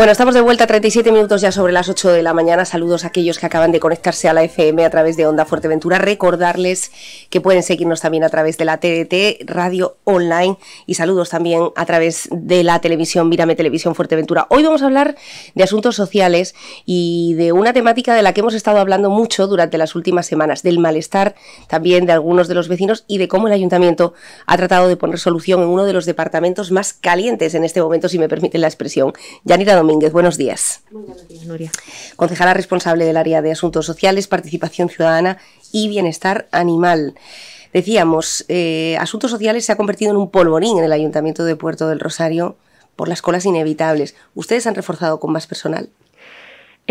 Bueno, estamos de vuelta a 37 minutos ya sobre las 8 de la mañana. Saludos a aquellos que acaban de conectarse a la FM a través de Onda Fuerteventura. Recordarles que pueden seguirnos también a través de la TDT, radio online y saludos también a través de la televisión Mírame Televisión Fuerteventura. Hoy vamos a hablar de asuntos sociales y de una temática de la que hemos estado hablando mucho durante las últimas semanas, del malestar también de algunos de los vecinos y de cómo el ayuntamiento ha tratado de poner solución en uno de los departamentos más calientes en este momento, si me permiten la expresión. Yanira Buenos días. buenos días, Nuria. Concejala responsable del área de Asuntos Sociales, Participación Ciudadana y Bienestar Animal. Decíamos, eh, Asuntos Sociales se ha convertido en un polvorín en el Ayuntamiento de Puerto del Rosario por las colas inevitables. ¿Ustedes han reforzado con más personal?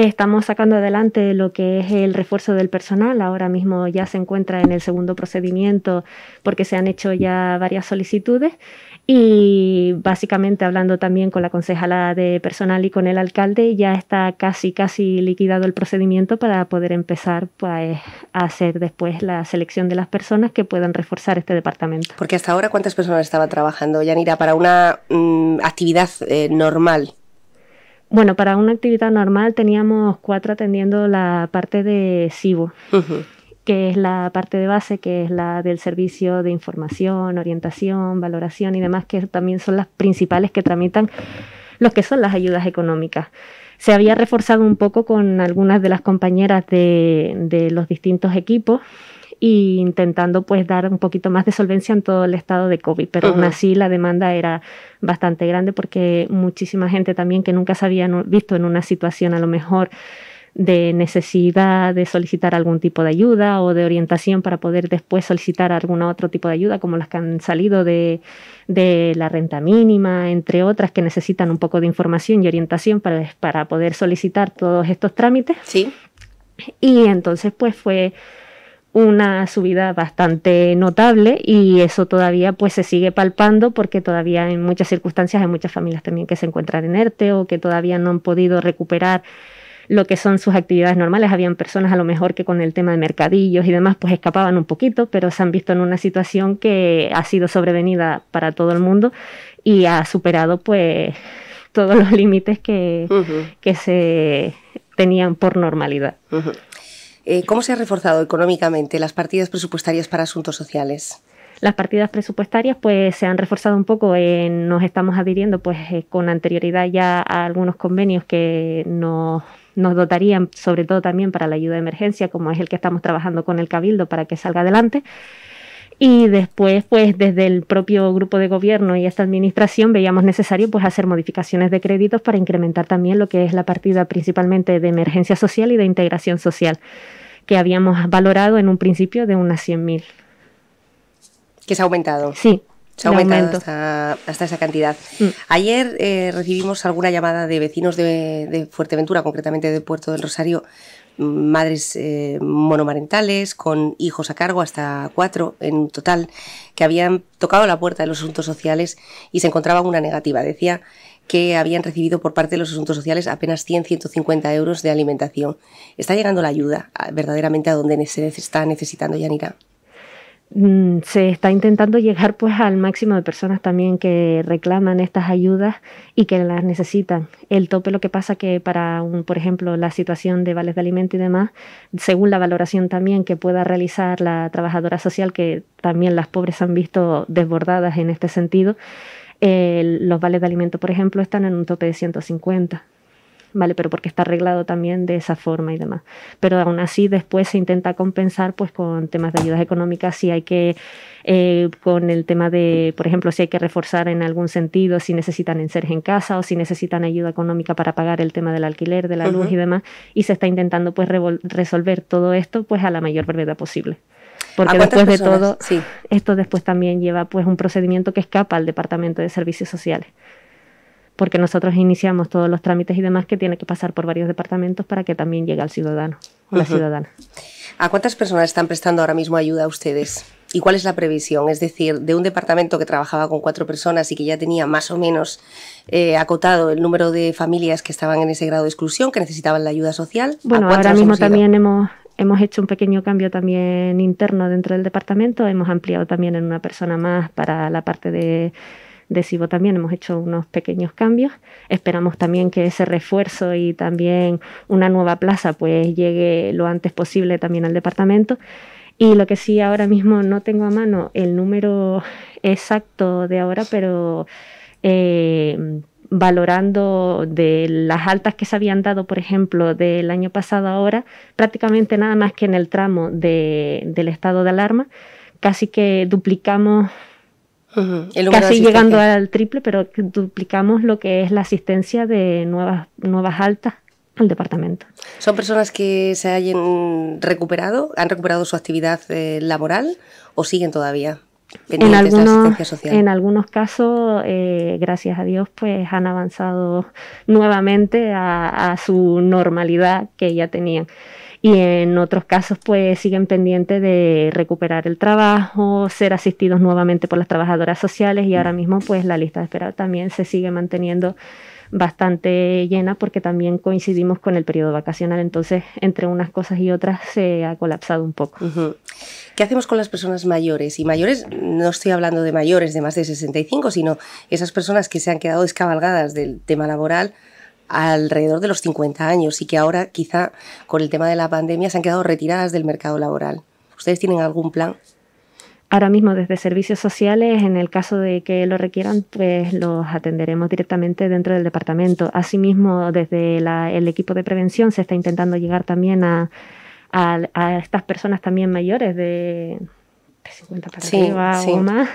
Estamos sacando adelante lo que es el refuerzo del personal. Ahora mismo ya se encuentra en el segundo procedimiento porque se han hecho ya varias solicitudes. Y básicamente hablando también con la concejala de personal y con el alcalde, ya está casi, casi liquidado el procedimiento para poder empezar pues, a hacer después la selección de las personas que puedan reforzar este departamento. Porque hasta ahora, ¿cuántas personas estaban trabajando, Yanira, para una mm, actividad eh, normal? Bueno, para una actividad normal teníamos cuatro atendiendo la parte de SIBO, que es la parte de base, que es la del servicio de información, orientación, valoración y demás, que también son las principales que tramitan los que son las ayudas económicas. Se había reforzado un poco con algunas de las compañeras de los distintos equipos intentando pues dar un poquito más de solvencia en todo el estado de COVID. Pero aún así la demanda era bastante grande porque muchísima gente también que nunca se había visto en una situación a lo mejor de necesidad de solicitar algún tipo de ayuda o de orientación para poder después solicitar algún otro tipo de ayuda, como las que han salido de, la renta mínima, entre otras, que necesitan un poco de información y orientación para, para poder solicitar todos estos trámites. Sí. Y entonces, pues fue una subida bastante notable y eso todavía pues se sigue palpando porque todavía en muchas circunstancias hay muchas familias también que se encuentran en o que todavía no han podido recuperar lo que son sus actividades normales. Habían personas a lo mejor que con el tema de mercadillos y demás pues escapaban un poquito, pero se han visto en una situación que ha sido sobrevenida para todo el mundo y ha superado pues todos los límites que, que se tenían por normalidad. Eh, ¿Cómo se ha reforzado económicamente las partidas presupuestarias para asuntos sociales? Las partidas presupuestarias pues se han reforzado un poco, nos estamos adhiriendo pues eh, con anterioridad ya a algunos convenios que nos dotarían sobre todo también para la ayuda de emergencia, como es el que estamos trabajando con el Cabildo para que salga adelante y después pues desde el propio grupo de gobierno y esta administración veíamos necesario pues hacer modificaciones de créditos para incrementar también lo que es la partida principalmente de emergencia social y de integración social que habíamos valorado en un principio de unas 100.000. Que se ha aumentado. Sí, se ha aumentado hasta, esa cantidad. Mm. Ayer eh, recibimos alguna llamada de vecinos de, de, Fuerteventura, concretamente de Puerto del Rosario, madres eh, monomarentales, con hijos a cargo, hasta cuatro en total, que habían tocado la puerta de los asuntos sociales y se encontraban una negativa. Decía que habían recibido por parte de los asuntos sociales apenas 100-150 euros de alimentación. ¿Está llegando la ayuda verdaderamente a donde se está necesitando, Yanira? Mm, se está intentando llegar pues al máximo de personas también que reclaman estas ayudas y que las necesitan. El tope lo que pasa que para un, por ejemplo, la situación de vales de alimento y demás, según la valoración también que pueda realizar la trabajadora social, que también las pobres han visto desbordadas en este sentido, eh, los vales de alimento, por ejemplo, están en un tope de 150. ¿vale? Pero porque está arreglado también de esa forma y demás. Pero aún así después se intenta compensar pues con temas de ayudas económicas si hay que, eh, con el tema de, por ejemplo, si hay que reforzar en algún sentido, si necesitan enserje en casa o si necesitan ayuda económica para pagar el tema del alquiler, de la luz y demás. Y se está intentando pues resolver todo esto pues a la mayor brevedad posible porque después de todo esto después también lleva pues un procedimiento que escapa al departamento de servicios sociales porque nosotros iniciamos todos los trámites y demás que tiene que pasar por varios departamentos para que también llegue al ciudadano, a la ciudadana. ¿A cuántas personas están prestando ahora mismo ayuda a ustedes? ¿Y cuál es la previsión? Es decir, de un departamento que trabajaba con cuatro personas y que ya tenía más o menos eh, acotado el número de familias que estaban en ese grado de exclusión, que necesitaban la ayuda social. Bueno, ahora mismo también hemos, hemos hecho un pequeño cambio también interno dentro del departamento, hemos ampliado también en una persona más para la parte de de también hemos hecho unos pequeños cambios. Esperamos también que ese refuerzo y también una nueva plaza pues llegue lo antes posible también al departamento. Y lo que sí ahora mismo no tengo a mano el número exacto de ahora, pero... Eh, valorando de las altas que se habían dado, por ejemplo, del año pasado ahora, prácticamente nada más que en el tramo del estado de alarma, casi que duplicamos Casi llegando al triple, pero duplicamos lo que es la asistencia de nuevas, nuevas altas al departamento. ¿Son personas que se hayan recuperado, han recuperado su actividad eh, laboral o siguen todavía? En algunos, en algunos casos, eh, gracias a Dios, pues han avanzado nuevamente a su normalidad que ya tenían y en otros casos pues siguen pendientes de recuperar el trabajo, ser asistidos nuevamente por las trabajadoras sociales y ahora mm. mismo pues la lista de espera también se sigue manteniendo bastante llena porque también coincidimos con el periodo vacacional, entonces entre unas cosas y otras se ha colapsado un poco. ¿Qué hacemos con las personas mayores? Y mayores, no estoy hablando de mayores de más de 65, sino esas personas que se han quedado descabalgadas del tema laboral alrededor de los 50 años y que ahora quizá con el tema de la pandemia se han quedado retiradas del mercado laboral. ¿Ustedes tienen algún plan? Ahora mismo desde servicios sociales, en el caso de que lo requieran, pues los atenderemos directamente dentro del departamento. Asimismo, desde el equipo de prevención se está intentando llegar también a, a estas personas también mayores de, de 50 para arriba o más.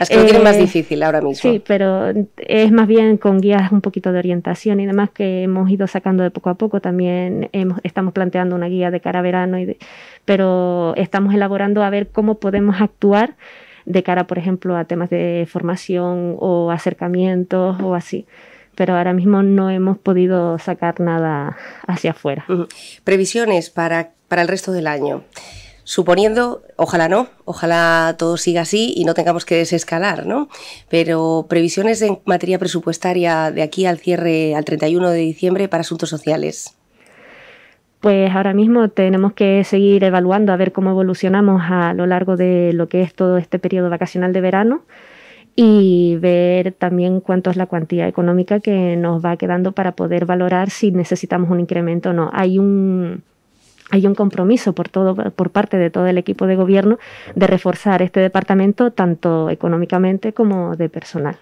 es que lo más eh, difícil ahora mismo. Sí, pero es más bien con guías un poquito de orientación y demás que hemos ido sacando de poco a poco. También hemos, estamos planteando una guía de cara a verano, y pero estamos elaborando a ver cómo podemos actuar de cara, por ejemplo, a temas de formación o acercamientos o así pero ahora mismo no hemos podido sacar nada hacia afuera. Previsiones para, para el resto del año suponiendo, ojalá no, ojalá todo siga así y no tengamos que desescalar, ¿no? Pero previsiones en materia presupuestaria de aquí al cierre, al 31 de diciembre, para asuntos sociales. Pues ahora mismo tenemos que seguir evaluando a ver cómo evolucionamos a lo largo de lo que es todo este periodo vacacional de verano y ver también cuánto es la cuantía económica que nos va quedando para poder valorar si necesitamos un incremento o no. Hay un, hay un compromiso por todo por parte de todo el equipo de gobierno de reforzar este departamento tanto económicamente como de personal.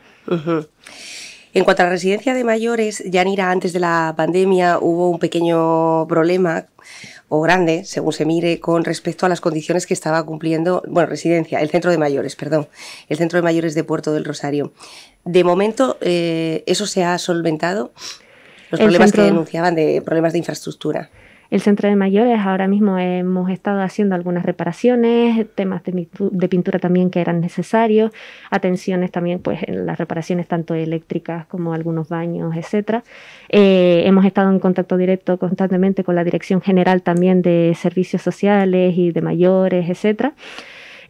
En cuanto a la residencia de mayores, Yanira, antes de la pandemia hubo un pequeño problema o grande, según se mire, con respecto a las condiciones que estaba cumpliendo, bueno, residencia, el centro de mayores, perdón, el centro de mayores de Puerto del Rosario. De momento, eh, eso se ha solventado, los problemas que denunciaban de problemas de infraestructura. El centro de mayores ahora mismo hemos estado haciendo algunas reparaciones, temas de, pintura también que eran necesarios, atenciones también pues en las reparaciones tanto eléctricas como algunos baños, etc. Eh, hemos estado en contacto directo constantemente con la Dirección General también de Servicios Sociales y de Mayores, etcétera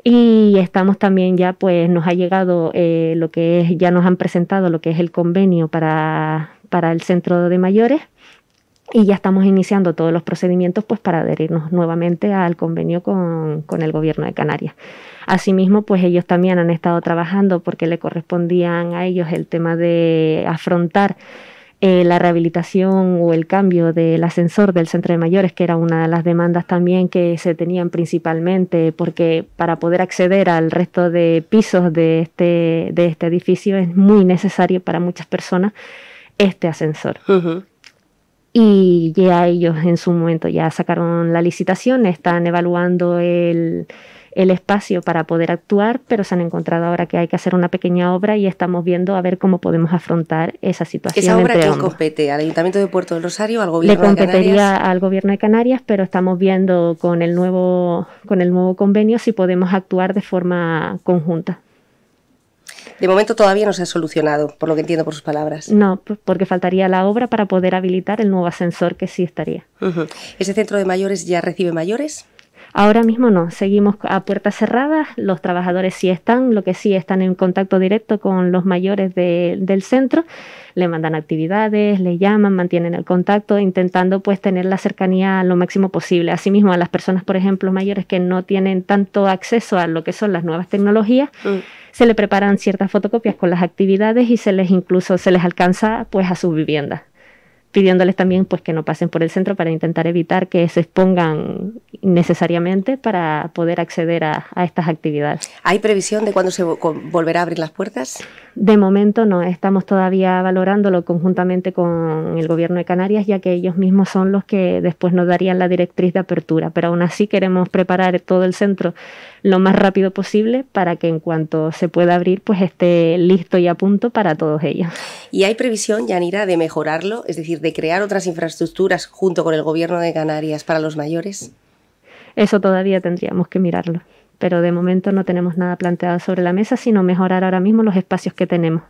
y estamos también ya pues nos ha llegado eh, lo que es ya nos han presentado lo que es el convenio para, para el centro de mayores y ya estamos iniciando todos los procedimientos pues para adherirnos nuevamente al convenio con, el gobierno de Canarias. Asimismo, pues ellos también han estado trabajando porque le correspondían a ellos el tema de afrontar eh, la rehabilitación o el cambio del ascensor del centro de mayores, que era una de las demandas también que se tenían principalmente, porque para poder acceder al resto de pisos de este, de este edificio es muy necesario para muchas personas este ascensor y ya ellos en su momento ya sacaron la licitación, están evaluando el, espacio para poder actuar, pero se han encontrado ahora que hay que hacer una pequeña obra y estamos viendo a ver cómo podemos afrontar esa situación. ¿Esa obra quién compete? ¿Al Ayuntamiento de Puerto del Rosario al Gobierno de Canarias? Le competiría al Gobierno de Canarias, pero estamos viendo con el nuevo, con el nuevo convenio si podemos actuar de forma conjunta. De momento todavía no se ha solucionado, por lo que entiendo por sus palabras. No, porque faltaría la obra para poder habilitar el nuevo ascensor que sí estaría. ¿Ese centro de mayores ya recibe mayores? Ahora mismo no, seguimos a puertas cerradas, los trabajadores sí están, lo que sí están en contacto directo con los mayores del centro, le mandan actividades, le llaman, mantienen el contacto, intentando pues tener la cercanía lo máximo posible. Asimismo, a las personas, por ejemplo, mayores que no tienen tanto acceso a lo que son las nuevas tecnologías, mm. se le preparan ciertas fotocopias con las actividades y se les incluso se les alcanza pues a su vivienda pidiéndoles también pues que no pasen por el centro para intentar evitar que se expongan necesariamente para poder acceder a, a estas actividades. ¿Hay previsión de cuándo se volverá a abrir las puertas? de momento no, estamos todavía valorándolo conjuntamente con el Gobierno de Canarias, ya que ellos mismos son los que después nos darían la directriz de apertura, pero aún así queremos preparar todo el centro lo más rápido posible para que en cuanto se pueda abrir, pues esté listo y a punto para todos ellos. ¿Y hay previsión, Yanira, de mejorarlo, es decir, de crear otras infraestructuras junto con el Gobierno de Canarias para los mayores? Eso todavía tendríamos que mirarlo pero de momento no tenemos nada planteado sobre la mesa, sino mejorar ahora mismo los espacios que tenemos.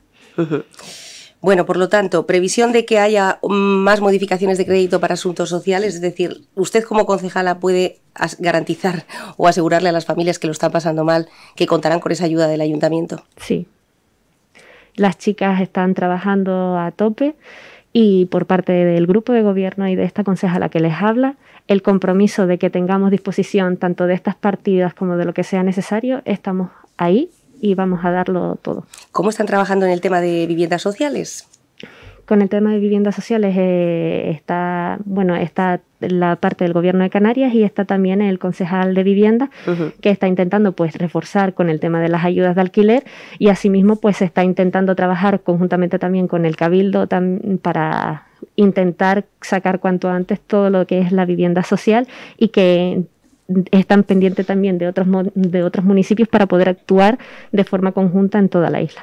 Bueno, por lo tanto, previsión de que haya más modificaciones de crédito para asuntos sociales, es decir, usted como concejala puede garantizar o asegurarle a las familias que lo están pasando mal que contarán con esa ayuda del ayuntamiento. Sí. Las chicas están trabajando a tope y por parte del grupo de gobierno y de esta a la que les habla, el compromiso de que tengamos disposición tanto de estas partidas como de lo que sea necesario, estamos ahí y vamos a darlo todo. ¿Cómo están trabajando en el tema de viviendas sociales? con el tema de viviendas sociales eh, está, bueno, está la parte del gobierno de Canarias y está también el concejal de vivienda que está intentando pues reforzar con el tema de las ayudas de alquiler y asimismo pues está intentando trabajar conjuntamente también con el cabildo para intentar sacar cuanto antes todo lo que es la vivienda social y que están pendientes también de otros, de otros municipios para poder actuar de forma conjunta en toda la isla.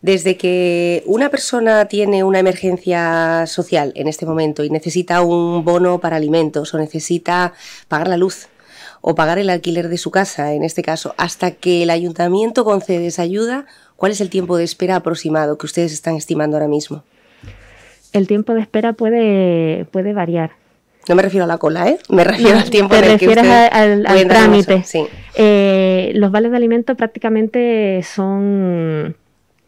Desde que una persona tiene una emergencia social en este momento y necesita un bono para alimentos o necesita pagar la luz o pagar el alquiler de su casa, en este caso, hasta que el ayuntamiento concede esa ayuda, ¿cuál es el tiempo de espera aproximado que ustedes están estimando ahora mismo? El tiempo de espera puede, puede variar. No me refiero a la cola, ¿eh? Me refiero al tiempo en el refieres al, trámite. Sí. Eh, los vales de alimento prácticamente son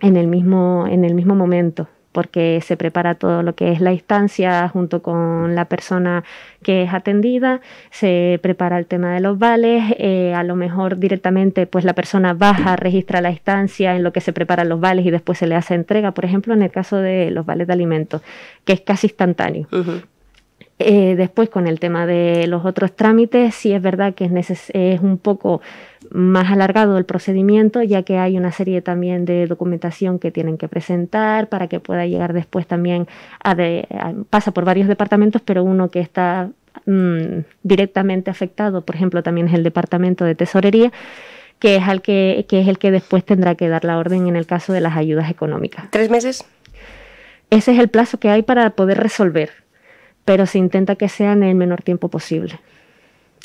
en el mismo, en el mismo momento porque se prepara todo lo que es la instancia junto con la persona que es atendida, se prepara el tema de los vales, eh, a lo mejor directamente pues la persona baja, registra la instancia en lo que se preparan los vales y después se le hace entrega, por ejemplo en el caso de los vales de alimentos, que es casi instantáneo. Eh, después con el tema de los otros trámites, sí es verdad que es, es un poco más alargado el procedimiento, ya que hay una serie también de documentación que tienen que presentar para que pueda llegar después también a, pasa por varios departamentos, pero uno que está mm, directamente afectado, por ejemplo, también es el departamento de tesorería que es, al que, que es el que después tendrá que dar la orden en el caso de las ayudas económicas. ¿Tres meses? Ese es el plazo que hay para poder resolver, pero se intenta que sea en el menor tiempo posible.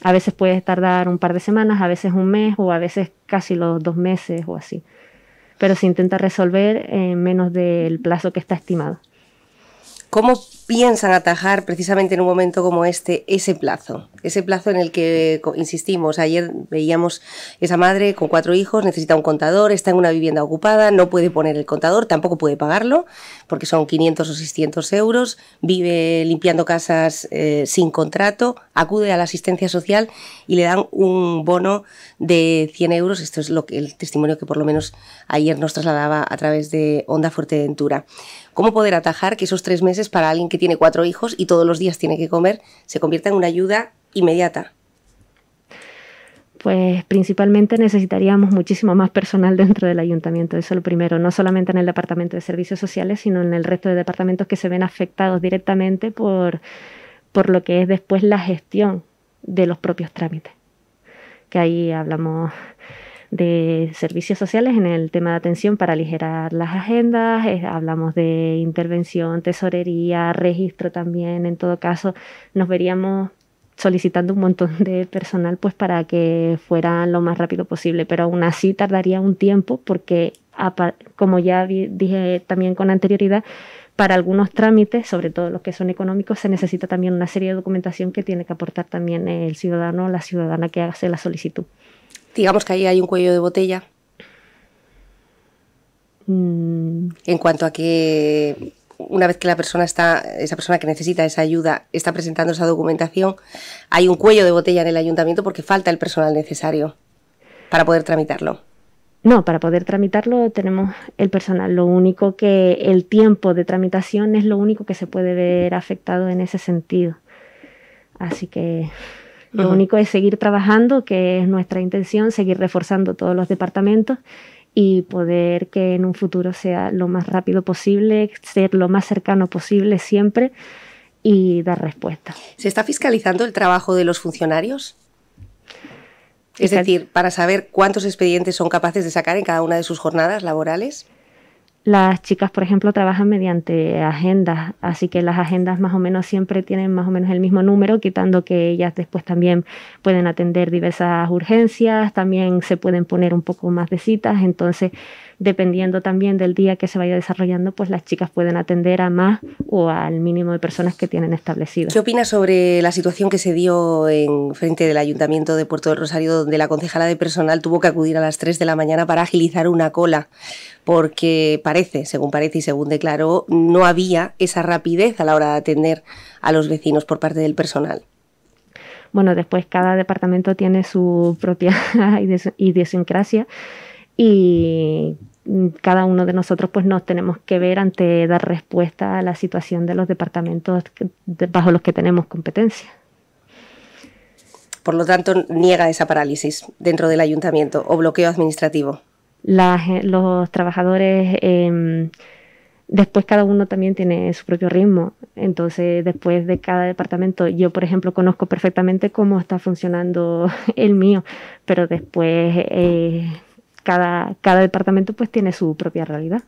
A veces puede tardar un par de semanas, a veces un mes o a veces casi los dos meses o así. Pero se intenta resolver en menos del plazo que está estimado. ¿Cómo piensan atajar precisamente en un momento como este ese plazo? Ese plazo en el que, insistimos, ayer veíamos esa madre con cuatro hijos, necesita un contador, está en una vivienda ocupada, no puede poner el contador, tampoco puede pagarlo, porque son 500 o 600 euros, vive limpiando casas eh, sin contrato, acude a la asistencia social y le dan un bono de 100 euros. Esto es lo que, el testimonio que por lo menos ayer nos trasladaba a través de Onda Fuerteventura. ¿Cómo poder atajar que esos tres meses para alguien que tiene cuatro hijos y todos los días tiene que comer se convierta en una ayuda inmediata? pues principalmente necesitaríamos muchísimo más personal dentro del ayuntamiento, eso es lo primero, no solamente en el departamento de servicios sociales, sino en el resto de departamentos que se ven afectados directamente por, por lo que es después la gestión de los propios trámites. Que ahí hablamos de servicios sociales en el tema de atención para aligerar las agendas, eh, hablamos de intervención, tesorería, registro también, en todo caso nos veríamos solicitando un montón de personal pues para que fuera lo más rápido posible, pero aún así tardaría un tiempo porque como ya dije también con anterioridad, para algunos trámites, sobre todo los que son económicos, se necesita también una serie de documentación que tiene que aportar también el ciudadano o la ciudadana que hace la solicitud. Digamos que ahí hay un cuello de botella. Mm. En cuanto a que una vez que la persona está, esa persona que necesita esa ayuda está presentando esa documentación, hay un cuello de botella en el ayuntamiento porque falta el personal necesario para poder tramitarlo. No, para poder tramitarlo tenemos el personal. Lo único que el tiempo de tramitación es lo único que se puede ver afectado en ese sentido. Así que lo único es seguir trabajando, que es nuestra intención, seguir reforzando todos los departamentos y poder que en un futuro sea lo más rápido posible, ser lo más cercano posible siempre y dar respuesta. ¿Se está fiscalizando el trabajo de los funcionarios? Es decir, para saber cuántos expedientes son capaces de sacar en cada una de sus jornadas laborales. Las chicas, por ejemplo, trabajan mediante agendas, así que las agendas más o menos siempre tienen más o menos el mismo número, quitando que ellas después también pueden atender diversas urgencias, también se pueden poner un poco más de citas, entonces dependiendo también del día que se vaya desarrollando, pues las chicas pueden atender a más o al mínimo de personas que tienen establecido ¿Qué opina sobre la situación que se dio en frente del Ayuntamiento de Puerto del Rosario, donde la concejala de personal tuvo que acudir a las 3 de la mañana para agilizar una cola? Porque parece, según parece y según declaró, no había esa rapidez a la hora de atender a los vecinos por parte del personal bueno, después cada departamento tiene su propia idiosincrasia y mm, cada uno de nosotros pues nos tenemos que ver ante dar respuesta a la situación de los departamentos bajo los que tenemos competencia. Por lo tanto, niega esa parálisis dentro del ayuntamiento o bloqueo administrativo. Eh, los trabajadores, em, después cada uno también tiene su propio ritmo. Entonces, después de cada departamento, yo, por ejemplo, conozco perfectamente cómo está funcionando el mío, pero después... Eh, cada, departamento pues tiene su propia realidad.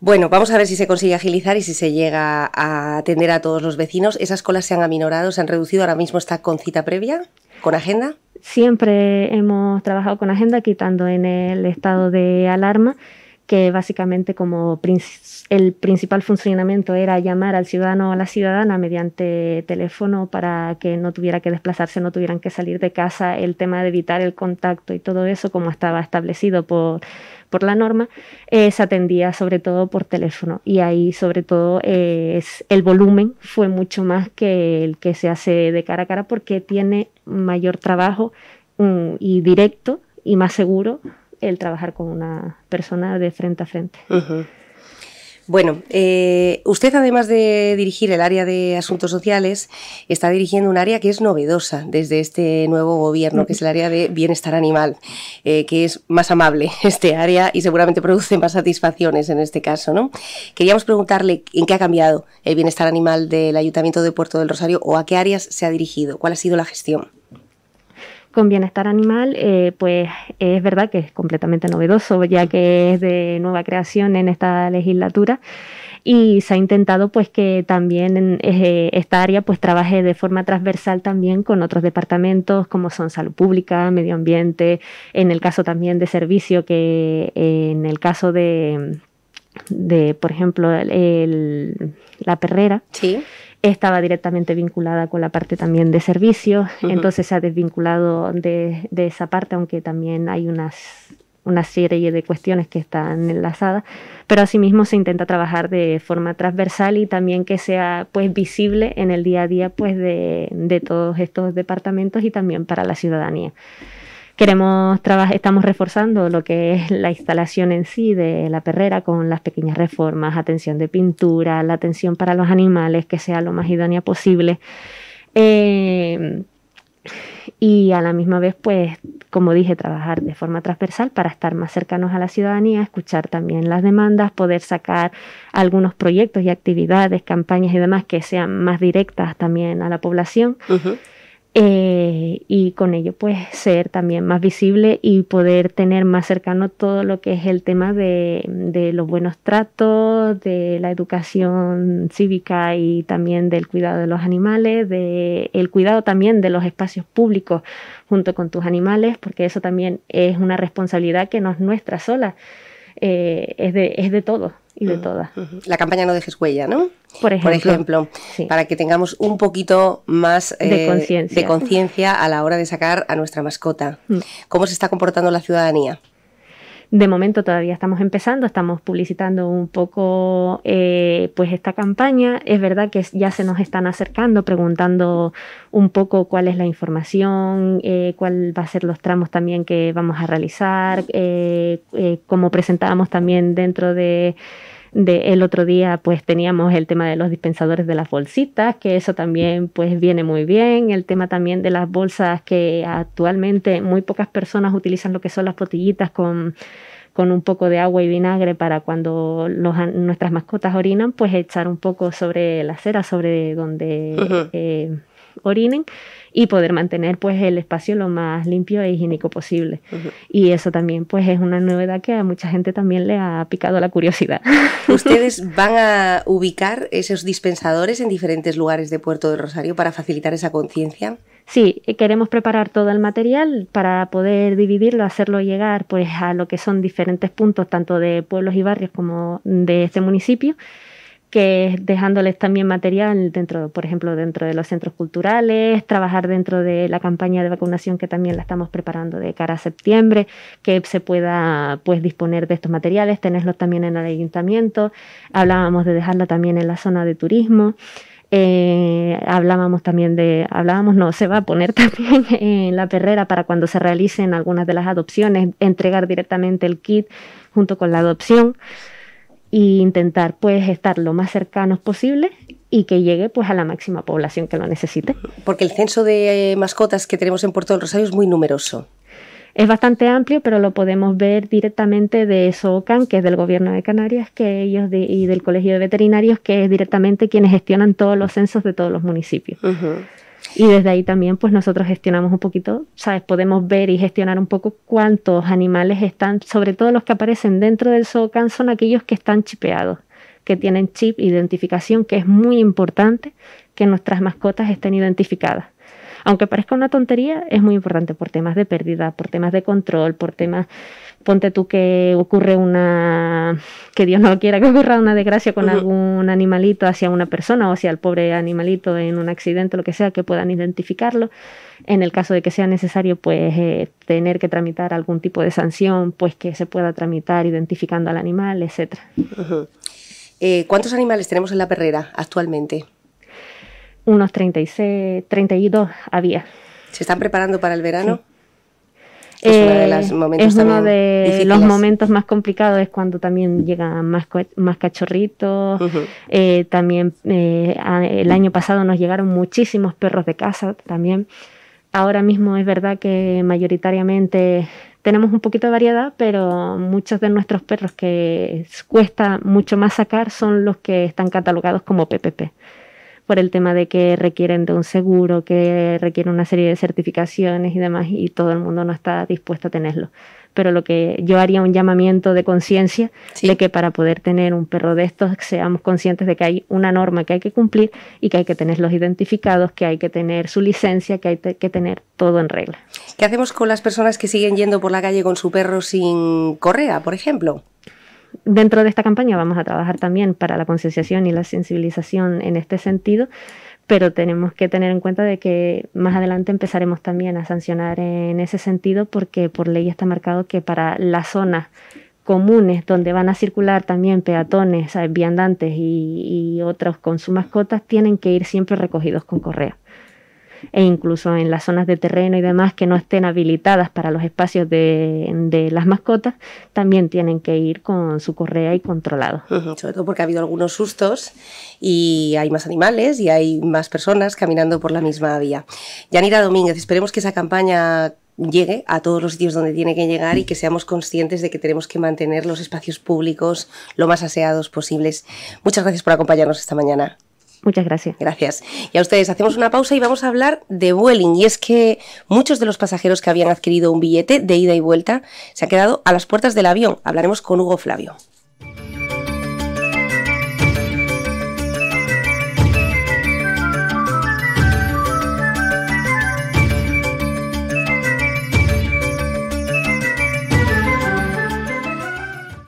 Bueno, vamos a ver si se consigue agilizar y si se llega a atender a todos los vecinos. ¿Esas colas se han aminorado, se han reducido? ¿Ahora mismo está con cita previa, con agenda? Siempre hemos trabajado con agenda, quitando en el estado de alarma que básicamente como el principal funcionamiento era llamar al ciudadano o a la ciudadana mediante teléfono para que no tuviera que desplazarse, no tuvieran que salir de casa, el tema de evitar el contacto y todo eso como estaba establecido por, por la norma, eh, se atendía sobre todo por teléfono y ahí sobre todo eh, es, el volumen fue mucho más que el que se hace de cara a cara porque tiene mayor trabajo mm, y directo y más seguro el trabajar con una persona de frente a frente. Bueno, eh, usted además de dirigir el área de asuntos sociales, está dirigiendo un área que es novedosa desde este nuevo gobierno, que es el área de bienestar animal, eh, que es más amable este área y seguramente produce más satisfacciones en este caso. ¿no? Queríamos preguntarle en qué ha cambiado el bienestar animal del Ayuntamiento de Puerto del Rosario o a qué áreas se ha dirigido, cuál ha sido la gestión con Bienestar Animal, eh, pues es verdad que es completamente novedoso, ya que es de nueva creación en esta legislatura y se ha intentado pues que también eh, esta área pues trabaje de forma transversal también con otros departamentos como son salud pública, medio ambiente, en el caso también de servicio que eh, en el caso de, por ejemplo la perrera. Sí estaba directamente vinculada con la parte también de servicios, entonces se ha desvinculado de, esa parte, aunque también hay unas una serie de cuestiones que están enlazadas, pero asimismo se intenta trabajar de forma transversal y también que sea pues visible en el día a día pues de todos estos departamentos y también para la ciudadanía. Queremos estamos reforzando lo que es la instalación en sí de la perrera con las pequeñas reformas, atención de pintura, la atención para los animales que sea lo más idónea posible. Em, y a la misma vez, pues, como dije, trabajar de forma transversal para estar más cercanos a la ciudadanía, escuchar también las demandas, poder sacar algunos proyectos y actividades, campañas y demás que sean más directas también a la población. Eh, y con ello pues ser también más visible y poder tener más cercano todo lo que es el tema de, los buenos tratos, de la educación cívica y también del cuidado de los animales, del cuidado también de los espacios públicos junto con tus animales, porque eso también es una responsabilidad que no es nuestra sola eh, es, de, es de todo y de todas. La campaña No dejes huella, ¿no? Por ejemplo. Para que tengamos un poquito más eh, de conciencia a la hora de sacar a nuestra mascota. Mm. ¿Cómo se está comportando la ciudadanía? De momento todavía estamos empezando, estamos publicitando un poco eh, pues esta campaña. Es verdad que ya se nos están acercando, preguntando un poco cuál es la información, cuáles eh, cuál va a ser los tramos también que vamos a realizar, eh, cómo presentábamos también dentro de de, el otro día pues teníamos el tema de los dispensadores de las bolsitas, que eso también pues viene muy bien, el tema también de las bolsas que actualmente muy pocas personas utilizan lo que son las potillitas con con un poco de agua y vinagre para cuando los, nuestras mascotas orinan, pues echar un poco sobre la cera, sobre donde orinen y poder mantener pues el espacio lo más limpio e higiénico posible. Y eso también pues es una novedad que a mucha gente también le ha picado la curiosidad. Ustedes van a ubicar esos dispensadores en diferentes lugares de Puerto del Rosario para facilitar esa conciencia. Sí, eh, queremos preparar todo el material para poder dividirlo, hacerlo llegar pues a lo que son diferentes puntos tanto de pueblos y barrios como de este municipio que dejándoles también material dentro, por ejemplo, dentro de los centros culturales, trabajar dentro de la campaña de vacunación que también la estamos preparando de cara a septiembre, que se pueda pues disponer de estos materiales, tenerlos también en el ayuntamiento, hablábamos de dejarla también en la zona de turismo. Eh, hablábamos también de, hablábamos, no, se va a poner también en la perrera para cuando se realicen algunas de las adopciones, entregar directamente el kit junto con la adopción e intentar pues estar lo más cercanos posible y que llegue pues a la máxima población que lo necesite. Porque el censo de eh, mascotas que tenemos en Puerto del Rosario es muy numeroso. Es bastante amplio, pero lo podemos ver directamente de SOCAN, que es del Gobierno de Canarias, que ellos y del Colegio de Veterinarios, que es directamente quienes gestionan todos los censos de todos los municipios. Y desde ahí también, pues nosotros gestionamos un poquito, ¿sabes? Podemos ver y gestionar un poco cuántos animales están, sobre todo los que aparecen dentro del zoocan, son aquellos que están chipeados, que tienen chip, identificación, que es muy importante que nuestras mascotas estén identificadas. Aunque parezca una tontería, es muy importante por temas de pérdida, por temas de control, por temas ponte tú que ocurre una, que Dios no quiera que ocurra una desgracia con algún animalito hacia una persona o hacia el pobre animalito en un accidente, lo que sea, que puedan identificarlo. En el caso de que sea necesario, pues eh, tener que tramitar algún tipo de sanción, pues que se pueda tramitar identificando al animal, etc. Eh, ¿Cuántos animales tenemos en la perrera actualmente? Unos 36, 32 había. ¿Se están preparando para el verano? Eh, es uno de los momentos, más complicados, es cuando también llegan más, más cachorritos. Eh, también eh, el año pasado nos llegaron muchísimos perros de casa también. Ahora mismo es verdad que mayoritariamente tenemos un poquito de variedad, pero muchos de nuestros perros que cuesta mucho más sacar son los que están catalogados como PPP por el tema de que requieren de un seguro, que requieren una serie de certificaciones y demás, y todo el mundo no está dispuesto a tenerlo. Pero lo que yo haría un llamamiento de conciencia de que para poder tener un perro de estos seamos conscientes de que hay una norma que hay que cumplir y que hay que tenerlos identificados, que hay que tener su licencia, que hay que tener todo en regla. ¿Qué hacemos con las personas que siguen yendo por la calle con su perro sin correa, por ejemplo? dentro de esta campaña vamos a trabajar también para la concienciación y la sensibilización en este sentido, pero tenemos que tener en cuenta de que más adelante empezaremos también a sancionar en ese sentido porque por ley está marcado que para las zonas comunes donde van a circular también peatones, eh, viandantes y, y otros con sus mascotas tienen que ir siempre recogidos con correa e incluso en las zonas de terreno y demás que no estén habilitadas para los espacios de, las mascotas, también tienen que ir con su correa y controlado. Sobre todo porque ha habido algunos sustos y hay más animales y hay más personas caminando por la misma vía. Yanira Domínguez, esperemos que esa campaña llegue a todos los sitios donde tiene que llegar y que seamos conscientes de que tenemos que mantener los espacios públicos lo más aseados posibles. Muchas gracias por acompañarnos esta mañana. Muchas gracias. Gracias. Y a ustedes, hacemos una pausa y vamos a hablar de Vueling. Y es que muchos de los pasajeros que habían adquirido un billete de ida y vuelta se han quedado a las puertas del avión. Hablaremos con Hugo Flavio.